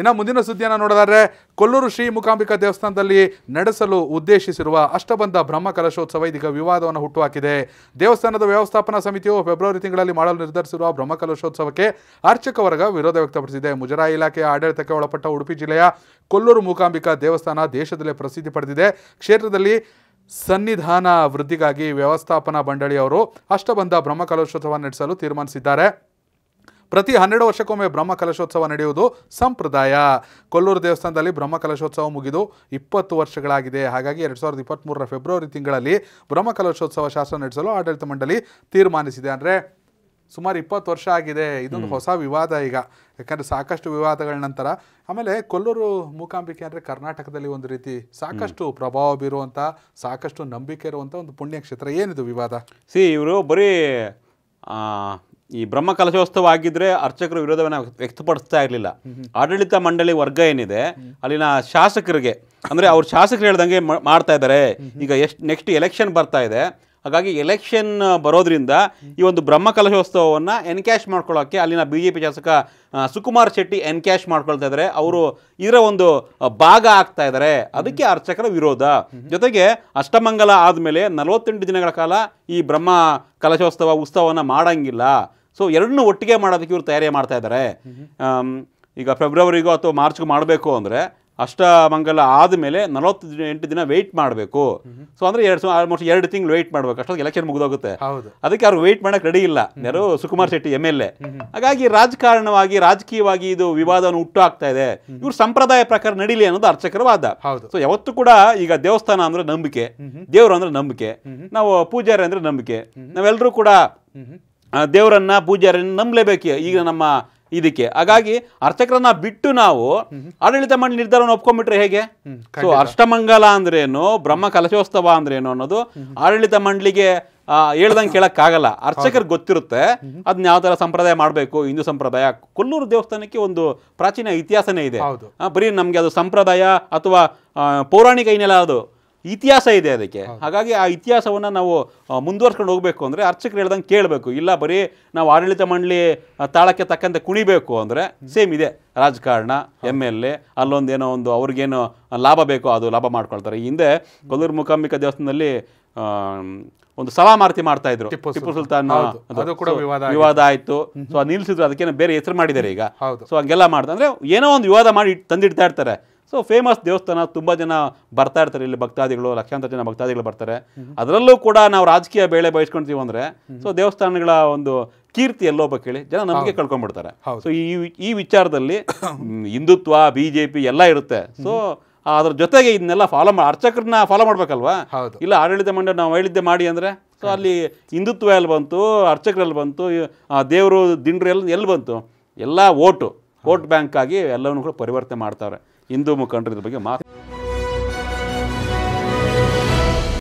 ಇನ್ನು ಮುಂದಿನ ಸುದ್ದಿಯನ್ನು ನೋಡಿದರೆ ಕೊಲ್ಲೂರು ಶ್ರೀ ಮೂಕಾಂಬಿಕಾ ದೇವಸ್ಥಾನದಲ್ಲಿ ನಡೆಸಲು ಉದ್ದೇಶಿಸಿರುವ ಅಷ್ಟಬಂಧ ಬ್ರಹ್ಮ ಕಲಶೋತ್ಸವ ಇದೀಗ ವಿವಾದವನ್ನು ಹುಟ್ಟುಹಾಕಿದೆ ದೇವಸ್ಥಾನದ ವ್ಯವಸ್ಥಾಪನಾ ಸಮಿತಿಯು ಫೆಬ್ರವರಿ ತಿಂಗಳಲ್ಲಿ ಮಾಡಲು ನಿರ್ಧರಿಸಿರುವ ಬ್ರಹ್ಮ ಕಲಶೋತ್ಸವಕ್ಕೆ ಅರ್ಚಕ ವರ್ಗ ವಿರೋಧ ವ್ಯಕ್ತಪಡಿಸಿದೆ ಮುಜರಾಯಿ ಇಲಾಖೆಯ ಆಡಳಿತಕ್ಕೆ ಒಳಪಟ್ಟ ಉಡುಪಿ ಜಿಲ್ಲೆಯ ಕೊಲ್ಲೂರು ಮೂಕಾಂಬಿಕಾ ದೇವಸ್ಥಾನ ದೇಶದಲ್ಲೇ ಪ್ರಸಿದ್ಧಿ ಪಡೆದಿದೆ ಕ್ಷೇತ್ರದಲ್ಲಿ ಸನ್ನಿಧಾನ ವೃದ್ಧಿಗಾಗಿ ವ್ಯವಸ್ಥಾಪನಾ ಮಂಡಳಿಯವರು ಅಷ್ಟಬಂಧ ಬ್ರಹ್ಮ ಕಲಶೋತ್ಸವ ನಡೆಸಲು ತೀರ್ಮಾನಿಸಿದ್ದಾರೆ ಪ್ರತಿ ಹನ್ನೆರಡು ವರ್ಷಕ್ಕೊಮ್ಮೆ ಬ್ರಹ್ಮ ಕಲಶೋತ್ಸವ ನಡೆಯುವುದು ಸಂಪ್ರದಾಯ ಕೊಲ್ಲೂರು ದೇವಸ್ಥಾನದಲ್ಲಿ ಬ್ರಹ್ಮ ಕಲಶೋತ್ಸವ ಮುಗಿದು ಇಪ್ಪತ್ತು ವರ್ಷಗಳಾಗಿದೆ ಹಾಗಾಗಿ ಎರಡು ಸಾವಿರದ ಇಪ್ಪತ್ತ್ಮೂರರ ಫೆಬ್ರವರಿ ತಿಂಗಳಲ್ಲಿ ಬ್ರಹ್ಮ ಕಲಶೋತ್ಸವ ಶಾಸನ ನಡೆಸಲು ಆಡಳಿತ ಮಂಡಳಿ ತೀರ್ಮಾನಿಸಿದೆ ಅಂದರೆ ಸುಮಾರು ಇಪ್ಪತ್ತು ವರ್ಷ ಆಗಿದೆ ಇದೊಂದು ಹೊಸ ವಿವಾದ ಈಗ ಯಾಕಂದರೆ ಸಾಕಷ್ಟು ವಿವಾದಗಳ ನಂತರ ಆಮೇಲೆ ಕೊಲ್ಲೂರು ಮೂಕಾಂಬಿಕೆ ಅಂದರೆ ಕರ್ನಾಟಕದಲ್ಲಿ ಒಂದು ರೀತಿ ಸಾಕಷ್ಟು ಪ್ರಭಾವ ಬೀರುವಂಥ ಸಾಕಷ್ಟು ನಂಬಿಕೆ ಇರುವಂಥ ಒಂದು ಪುಣ್ಯಕ್ಷೇತ್ರ ಏನಿದು ವಿವಾದ ಸಿ ಇವರು ಬರೀ ಈ ಬ್ರಹ್ಮ ಕಲಶೋತ್ಸವ ಆಗಿದ್ರೆ ಅರ್ಚಕರು ವಿರೋಧವನ್ನು ವ್ಯಕ್ತಪಡಿಸ್ತಾ ಇರಲಿಲ್ಲ ಆಡಳಿತ ಮಂಡಳಿ ವರ್ಗ ಏನಿದೆ ಅಲ್ಲಿನ ಶಾಸಕರಿಗೆ ಅಂದರೆ ಅವ್ರು ಶಾಸಕರು ಹೇಳ್ದಂಗೆ ಮಾಡ್ತಾ ಇದ್ದಾರೆ ಈಗ ಎಷ್ಟು ನೆಕ್ಸ್ಟ್ ಎಲೆಕ್ಷನ್ ಬರ್ತಾ ಇದೆ ಹಾಗಾಗಿ ಎಲೆಕ್ಷನ್ ಬರೋದ್ರಿಂದ ಈ ಒಂದು ಬ್ರಹ್ಮ ಕಲಶೋತ್ಸವವನ್ನು ಎನ್ಕ್ಯಾಶ್ ಮಾಡ್ಕೊಳ್ಳೋಕ್ಕೆ ಅಲ್ಲಿನ ಬಿ ಜೆ ಪಿ ಶಾಸಕ ಸುಕುಮಾರ್ ಶೆಟ್ಟಿ ಎನ್ಕ್ಯಾಶ್ ಮಾಡ್ಕೊಳ್ತಾ ಇದ್ದಾರೆ ಅವರು ಇದರ ಒಂದು ಭಾಗ ಆಗ್ತಾ ಇದ್ದಾರೆ ಅದಕ್ಕೆ ಅರ್ಚಕರ ವಿರೋಧ ಜೊತೆಗೆ ಅಷ್ಟಮಂಗಲ ಆದಮೇಲೆ ನಲವತ್ತೆಂಟು ದಿನಗಳ ಕಾಲ ಈ ಬ್ರಹ್ಮ ಕಲಶೋತ್ಸವ ಉತ್ಸವವನ್ನು ಮಾಡೋಂಗಿಲ್ಲ ಸೊ ಎರಡನ್ನೂ ಒಟ್ಟಿಗೆ ಮಾಡೋದಕ್ಕೆ ಇವರು ತಯಾರಿ ಮಾಡ್ತಾ ಇದ್ದಾರೆ ಈಗ ಫೆಬ್ರವರಿಗೋ ಅಥವಾ ಮಾರ್ಚ್ಗೂ ಮಾಡಬೇಕು ಅಂದರೆ ಅಷ್ಟಮಂಗಲ ಆದಮೇಲೆ ನಲವತ್ತು ಎಂಟು ದಿನ ವೆಯ್ಟ್ ಮಾಡಬೇಕು ಸೊ ಅಂದರೆ ಎರಡು ಆಲ್ಮೋಸ್ಟ್ ಎರಡು ತಿಂಗಳು ವೆಯ್ಟ್ ಮಾಡಬೇಕು ಅಷ್ಟೊಂದು ಎಲೆಕ್ಷನ್ ಮುಗಿದೋಗುತ್ತೆ ಅದಕ್ಕೆ ಅವ್ರು ವೆಯ್ಟ್ ಮಾಡೋಕ್ಕೆ ರೆಡಿ ಇಲ್ಲ ಯಾರು Sukumar Shetty M L A ಹಾಗಾಗಿ ರಾಜಕಾರಣವಾಗಿ ರಾಜಕೀಯವಾಗಿ ಇದು ವಿವಾದವನ್ನು ಹುಟ್ಟು ಆಗ್ತಾ ಇದೆ ಇವರು ಸಂಪ್ರದಾಯ ಪ್ರಕಾರ ನಡೀಲಿ ಅನ್ನೋದು ಅರ್ಚಕರ ವಾದ ಸೊ ಯಾವತ್ತು ಕೂಡ ಈಗ ದೇವಸ್ಥಾನ ಅಂದ್ರೆ ನಂಬಿಕೆ ದೇವರು ಅಂದರೆ ನಂಬಿಕೆ ನಾವು ಪೂಜಾರಿ ಅಂದರೆ ನಂಬಿಕೆ ನಾವೆಲ್ಲರೂ ಕೂಡ ದೇವರನ್ನ ಪೂಜಾರನ್ನ ನಂಬಲೇಬೇಕು ಈಗ ನಮ್ಮ ಇದಕ್ಕೆ ಹಾಗಾಗಿ ಅರ್ಚಕರನ್ನ ಬಿಟ್ಟು ನಾವು ಆಡಳಿತ ಮಂಡಳಿ ನಿರ್ಧಾರವನ್ನು ಒಪ್ಕೊಂಡ್ಬಿಟ್ರೆ ಹೇಗೆ ಸೊ ಅಷ್ಟಮಂಗಲ ಅಂದ್ರೇನು ಬ್ರಹ್ಮ ಕಲಶೋತ್ಸವ ಅಂದ್ರೇನು ಅನ್ನೋದು ಆಡಳಿತ ಮಂಡಳಿಗೆ ಹೇಳ್ದಂಗೆ ಕೇಳಕ್ಕಾಗಲ್ಲ ಅರ್ಚಕರಿಗೆ ಗೊತ್ತಿರುತ್ತೆ ಅದನ್ನ ಯಾವ ತರ ಸಂಪ್ರದಾಯ ಮಾಡಬೇಕು ಹಿಂದೂ ಸಂಪ್ರದಾಯ ಕೊಲ್ಲೂರು ದೇವಸ್ಥಾನಕ್ಕೆ ಒಂದು ಪ್ರಾಚೀನ ಇತಿಹಾಸನೇ ಇದೆ ಬರೀ ನಮಗೆ ಅದು ಸಂಪ್ರದಾಯ ಅಥವಾ ಪೌರಾಣಿಕ ಏನಿಲ್ಲ ಅದು ಇತಿಹಾಸ ಇದೆ ಅದಕ್ಕೆ ಹಾಗಾಗಿ ಆ ಇತಿಹಾಸವನ್ನು ನಾವು ಮುಂದುವರ್ಸ್ಕೊಂಡು ಹೋಗಬೇಕು ಅಂದರೆ ಅರ್ಚಕರು ಹೇಳ್ದಂಗೆ ಕೇಳಬೇಕು ಇಲ್ಲ ಬರೀ ನಾವು ಆಡಳಿತ ಮಂಡಳಿ ತಾಳಕ್ಕೆ ತಕ್ಕಂತೆ ಕುಣಿಬೇಕು ಅಂದರೆ ಸೇಮ್ ಇದೆ ರಾಜಕಾರಣ ಎಮ್ ಎಲ್ ಎ ಅಲ್ಲೊಂದೇನೋ ಒಂದು ಅವ್ರಿಗೇನು ಲಾಭ ಬೇಕೋ ಅದು ಲಾಭ ಮಾಡ್ಕೊಳ್ತಾರೆ ಹಿಂದೆ ಕೊಲ್ಲೂರು ಮುಖಾಂಬಿಕ ದೇವಸ್ಥಾನದಲ್ಲಿ ಒಂದು ಸವಾಮಾರತಿ ಮಾಡ್ತಾ ಇದ್ರು ಟಿಪ್ಪು ಸುಲ್ತಾನ್ ವಿವಾದ ಆಯ್ತು ಸೊ ನಿಲ್ಸಿದ್ರು ಅದಕ್ಕೇನೋ ಬೇರೆ ಹೆಸರು ಮಾಡಿದ್ದಾರೆ ಈಗ ಸೊ ಹಂಗೆಲ್ಲ ಮಾಡ್ತಾರೆ ಅಂದ್ರೆ ಏನೋ ಒಂದು ವಿವಾದ ಮಾಡಿ ತಂದಿಡ್ತಾ ಇರ್ತಾರೆ ಸೊ ಫೇಮಸ್ ದೇವಸ್ಥಾನ ತುಂಬ ಜನ ಬರ್ತಾ ಇರ್ತಾರೆ ಇಲ್ಲಿ ಭಕ್ತಾದಿಗಳು ಲಕ್ಷಾಂತರ ಜನ ಭಕ್ತಾದಿಗಳು ಬರ್ತಾರೆ ಅದರಲ್ಲೂ ಕೂಡ ನಾವು ರಾಜಕೀಯ ಬೇಳೆ ಬಯಸ್ಕೊಂತೀವಿ ಅಂದರೆ ಸೊ ದೇವಸ್ಥಾನಗಳ ಒಂದು ಕೀರ್ತಿ ಎಲ್ಲೋಪ ಕೇಳಿ ಜನ ನಂಬಿಕೆ ಕಳ್ಕೊಂಡ್ಬಿಡ್ತಾರೆ ಸೊ ಈ ಈ ವಿಚಾರದಲ್ಲಿ ಹಿಂದುತ್ವ ಬಿ ಜೆ ಪಿ ಎಲ್ಲ ಇರುತ್ತೆ ಸೊ ಅದ್ರ ಜೊತೆಗೆ ಇದನ್ನೆಲ್ಲ ಫಾಲೋ ಮಾಡಿ ಅರ್ಚಕರನ್ನ ಫಾಲೋ ಮಾಡ್ಬೇಕಲ್ವಾ ಇಲ್ಲ ಆಡಳಿತ ಮಂಡಳಿ ನಾವು ಹೇಳಿದ್ದೆ ಮಾಡಿ ಅಂದರೆ ಸೊ ಅಲ್ಲಿ ಹಿಂದುತ್ವ ಎಲ್ಲಿ ಬಂತು ಅರ್ಚಕರಲ್ಲಿ ಬಂತು ದೇವರು ದಿಂಡ್ರು ಎಲ್ಲಿ ಎಲ್ಲಿ ಬಂತು ಎಲ್ಲ ಓಟು ವೋಟ್ ಬ್ಯಾಂಕ್ ಆಗಿ ಎಲ್ಲವನ್ನು ಕೂಡ ಪರಿವರ್ತನೆ ಮಾಡ್ತಾರೆ ಹಿಂದೂ ಮುಖಂಡರ ಬಗ್ಗೆ ಮಾತು